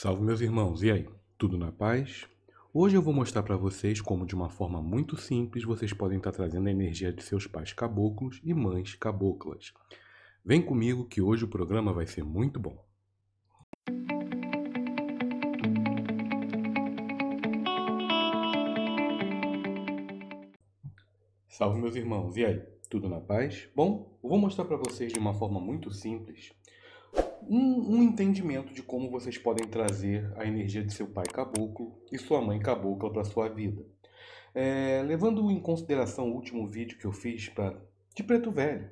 Salve meus irmãos, e aí? Tudo na paz? Hoje eu vou mostrar para vocês como de uma forma muito simples vocês podem estar tá trazendo a energia de seus pais caboclos e mães caboclas. Vem comigo que hoje o programa vai ser muito bom. Salve meus irmãos, e aí? Tudo na paz? Bom, vou mostrar para vocês de uma forma muito simples um, um entendimento de como vocês podem trazer a energia de seu pai caboclo e sua mãe cabocla para sua vida. É, levando em consideração o último vídeo que eu fiz para de preto velho.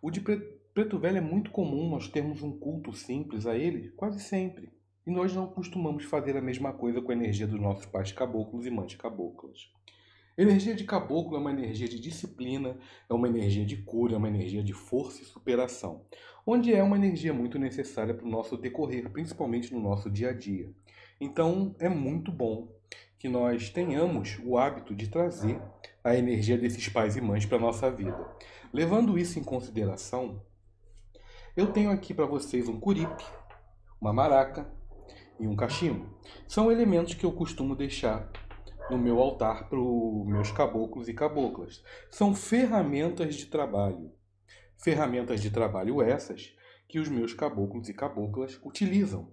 O de pre, preto velho é muito comum nós termos um culto simples a ele quase sempre. E nós não costumamos fazer a mesma coisa com a energia dos nossos pais caboclos e mães caboclas. Energia de caboclo é uma energia de disciplina, é uma energia de cura, é uma energia de força e superação, onde é uma energia muito necessária para o nosso decorrer, principalmente no nosso dia a dia. Então é muito bom que nós tenhamos o hábito de trazer a energia desses pais e mães para a nossa vida. Levando isso em consideração, eu tenho aqui para vocês um curipe, uma maraca e um cachimbo. São elementos que eu costumo deixar no meu altar para os meus caboclos e caboclas. São ferramentas de trabalho. Ferramentas de trabalho essas que os meus caboclos e caboclas utilizam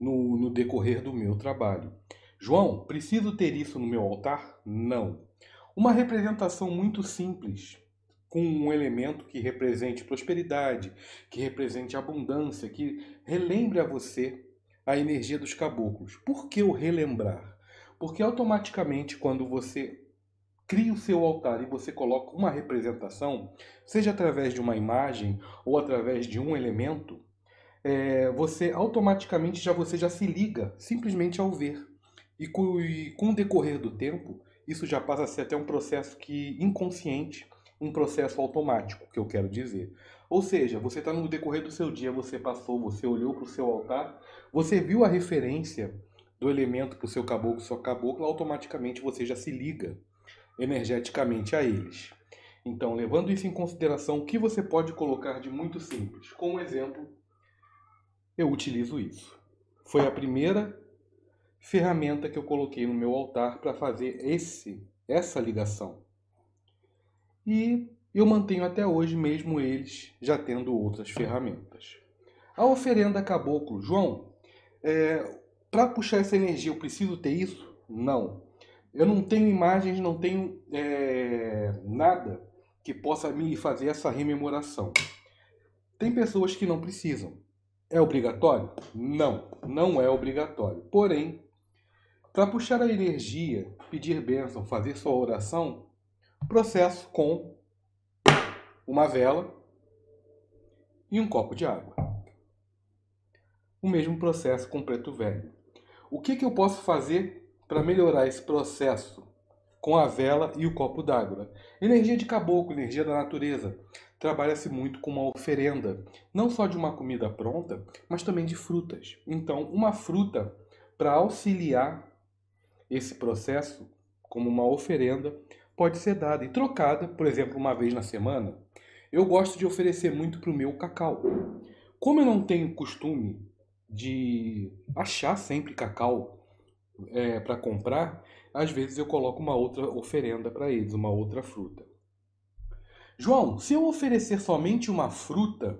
no, no decorrer do meu trabalho. João, preciso ter isso no meu altar? Não. Uma representação muito simples, com um elemento que represente prosperidade, que represente abundância, que relembre a você a energia dos caboclos. Por que o relembrar? Porque automaticamente, quando você cria o seu altar e você coloca uma representação, seja através de uma imagem ou através de um elemento, é, você automaticamente já você já se liga simplesmente ao ver e com, e com o decorrer do tempo isso já passa a ser até um processo que inconsciente, um processo automático que eu quero dizer. Ou seja, você está no decorrer do seu dia, você passou, você olhou para o seu altar, você viu a referência do elemento para o seu caboclo, sua cabocla, automaticamente você já se liga energeticamente a eles. Então, levando isso em consideração, o que você pode colocar de muito simples? Como exemplo, eu utilizo isso. Foi a primeira ferramenta que eu coloquei no meu altar para fazer esse essa ligação. E eu mantenho até hoje mesmo eles já tendo outras ferramentas. A oferenda caboclo, João, é, para puxar essa energia eu preciso ter isso? Não. Eu não tenho imagens, não tenho é, nada que possa me fazer essa rememoração. Tem pessoas que não precisam. É obrigatório? Não, não é obrigatório. Porém, para puxar a energia, pedir bênção, fazer sua oração, processo com uma vela e um copo de água. O mesmo processo com preto velho. O que, que eu posso fazer para melhorar esse processo com a vela e o copo d'água? Energia de caboclo, energia da natureza. Trabalha-se muito com uma oferenda, não só de uma comida pronta, mas também de frutas. Então, uma fruta para auxiliar esse processo, como uma oferenda, pode ser dada e trocada, por exemplo, uma vez na semana. Eu gosto de oferecer muito para o meu cacau. Como eu não tenho costume de achar sempre cacau é, para comprar, às vezes eu coloco uma outra oferenda para eles, uma outra fruta. João, se eu oferecer somente uma fruta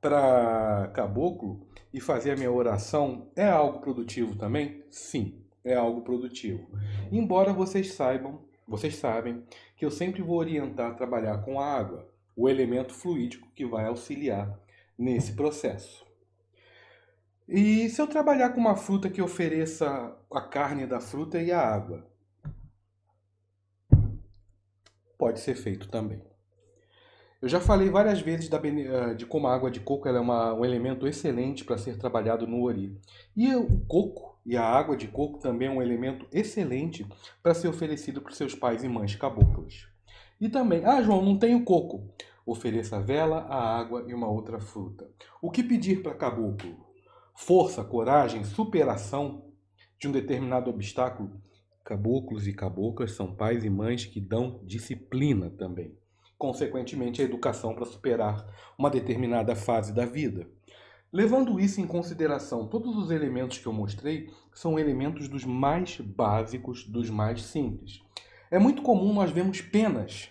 para caboclo e fazer a minha oração, é algo produtivo também? Sim, é algo produtivo. Embora vocês saibam, vocês sabem que eu sempre vou orientar a trabalhar com a água, o elemento fluídico que vai auxiliar nesse processo. E se eu trabalhar com uma fruta que ofereça a carne da fruta e a água? Pode ser feito também. Eu já falei várias vezes da, eh, de como a água de coco é uma, um elemento excelente para ser trabalhado no ori. E o coco e a água de coco também é um elemento excelente para ser oferecido para seus pais e mães Caboclos. E também, ah, João, não tenho coco. Ofereça a vela, a água e uma outra fruta. O que pedir para caboclo? força, coragem, superação de um determinado obstáculo. Caboclos e caboclas são pais e mães que dão disciplina também. Consequentemente, a educação para superar uma determinada fase da vida. Levando isso em consideração, todos os elementos que eu mostrei são elementos dos mais básicos, dos mais simples. É muito comum nós vermos penas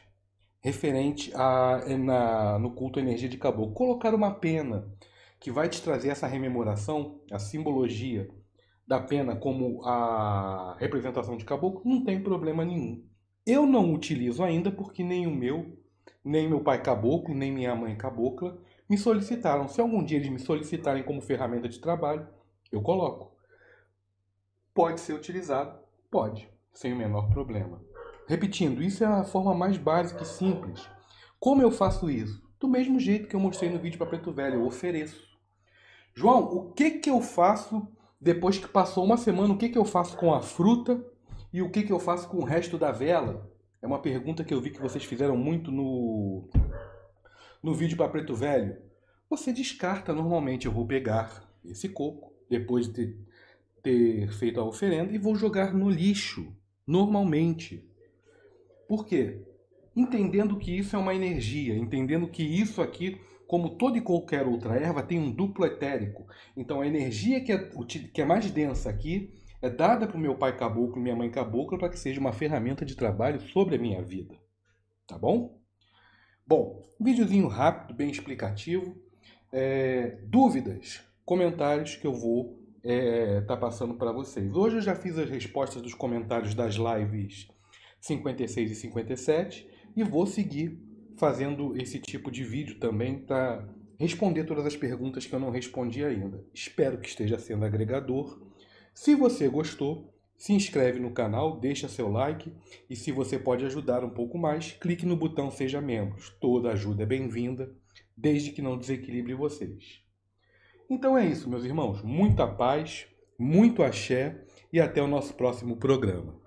referente a, na, no culto à energia de caboclo. Colocar uma pena, que vai te trazer essa rememoração, a simbologia da pena como a representação de caboclo, não tem problema nenhum. Eu não utilizo ainda porque nem o meu, nem meu pai caboclo, nem minha mãe cabocla me solicitaram. Se algum dia eles me solicitarem como ferramenta de trabalho, eu coloco. Pode ser utilizado? Pode, sem o menor problema. Repetindo, isso é a forma mais básica e simples. Como eu faço isso? Do mesmo jeito que eu mostrei no vídeo para Preto Velho, eu ofereço. João, o que, que eu faço depois que passou uma semana? O que, que eu faço com a fruta e o que, que eu faço com o resto da vela? É uma pergunta que eu vi que vocês fizeram muito no, no vídeo para Preto Velho. Você descarta normalmente, eu vou pegar esse coco, depois de ter, ter feito a oferenda, e vou jogar no lixo, normalmente. Por quê? entendendo que isso é uma energia, entendendo que isso aqui, como toda e qualquer outra erva, tem um duplo etérico. Então a energia que é, que é mais densa aqui é dada para o meu pai caboclo e minha mãe cabocla para que seja uma ferramenta de trabalho sobre a minha vida. Tá bom? Bom, videozinho rápido, bem explicativo. É, dúvidas, comentários que eu vou estar é, tá passando para vocês. Hoje eu já fiz as respostas dos comentários das lives 56 e 57 e vou seguir fazendo esse tipo de vídeo também para responder todas as perguntas que eu não respondi ainda. Espero que esteja sendo agregador. Se você gostou, se inscreve no canal, deixa seu like e se você pode ajudar um pouco mais, clique no botão Seja Membros. Toda ajuda é bem-vinda, desde que não desequilibre vocês. Então é isso, meus irmãos. Muita paz, muito axé e até o nosso próximo programa.